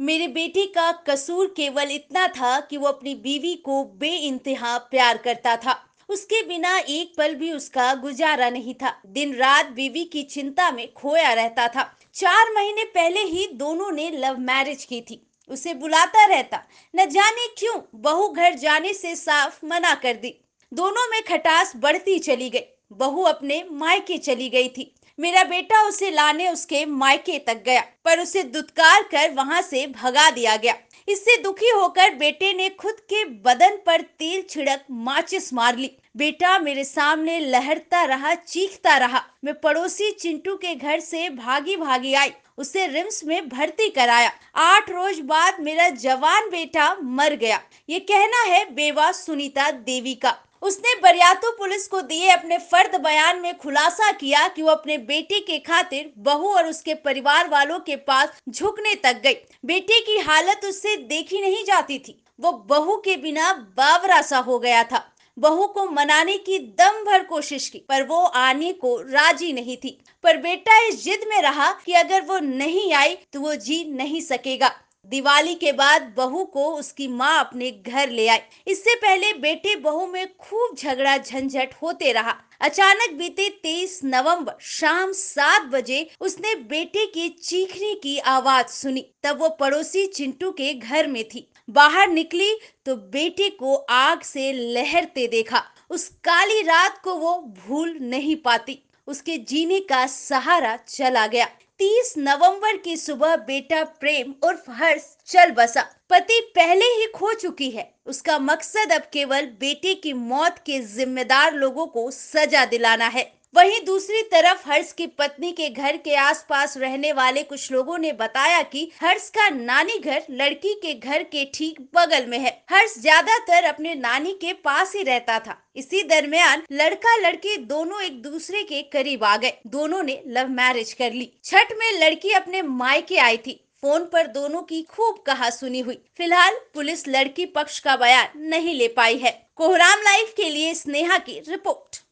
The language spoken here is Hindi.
मेरे बेटे का कसूर केवल इतना था कि वो अपनी बीवी को बे इंतहा प्यार करता था उसके बिना एक पल भी उसका गुजारा नहीं था दिन रात बीवी की चिंता में खोया रहता था चार महीने पहले ही दोनों ने लव मैरिज की थी उसे बुलाता रहता न जाने क्यों बहू घर जाने से साफ मना कर दी दोनों में खटास बढ़ती चली गई बहू अपने मायके चली गई थी मेरा बेटा उसे लाने उसके मायके तक गया पर उसे दुत्कार कर वहां से भगा दिया गया इससे दुखी होकर बेटे ने खुद के बदन पर तेल छिड़क माचिस मार ली बेटा मेरे सामने लहरता रहा चीखता रहा मैं पड़ोसी चिंटू के घर से भागी भागी आई उसे रिम्स में भर्ती कराया आठ रोज बाद मेरा जवान बेटा मर गया ये कहना है बेवा सुनीता देवी का उसने बरियातू पुलिस को दिए अपने फर्द बयान में खुलासा किया कि वो अपने बेटे के खातिर बहू और उसके परिवार वालों के पास झुकने तक गई बेटे की हालत उससे देखी नहीं जाती थी वो बहू के बिना बावरा सा हो गया था बहू को मनाने की दम भर कोशिश की पर वो आने को राजी नहीं थी पर बेटा इस जिद में रहा कि अगर वो नहीं आई तो वो जी नहीं सकेगा दिवाली के बाद बहू को उसकी माँ अपने घर ले आई इससे पहले बेटे बहू में खूब झगड़ा झंझट होते रहा अचानक बीते 23 नवंबर शाम सात बजे उसने बेटे के चीखने की आवाज सुनी तब वो पड़ोसी चिंटू के घर में थी बाहर निकली तो बेटे को आग से लहरते देखा उस काली रात को वो भूल नहीं पाती उसके जीने का सहारा चला गया 30 नवंबर की सुबह बेटा प्रेम उर्फ हर्ष चल बसा पति पहले ही खो चुकी है उसका मकसद अब केवल बेटे की मौत के जिम्मेदार लोगों को सजा दिलाना है वहीं दूसरी तरफ हर्ष की पत्नी के घर के आसपास रहने वाले कुछ लोगों ने बताया कि हर्ष का नानी घर लड़की के घर के ठीक बगल में है हर्ष ज्यादातर अपने नानी के पास ही रहता था इसी दरमियान लड़का लड़की दोनों एक दूसरे के करीब आ गए दोनों ने लव मैरिज कर ली छठ में लड़की अपने मायके आई थी फोन पर दोनों की खूब कहा सुनी हुई फिलहाल पुलिस लड़की पक्ष का बयान नहीं ले पाई है कोहराम लाइफ के लिए स्नेहा की रिपोर्ट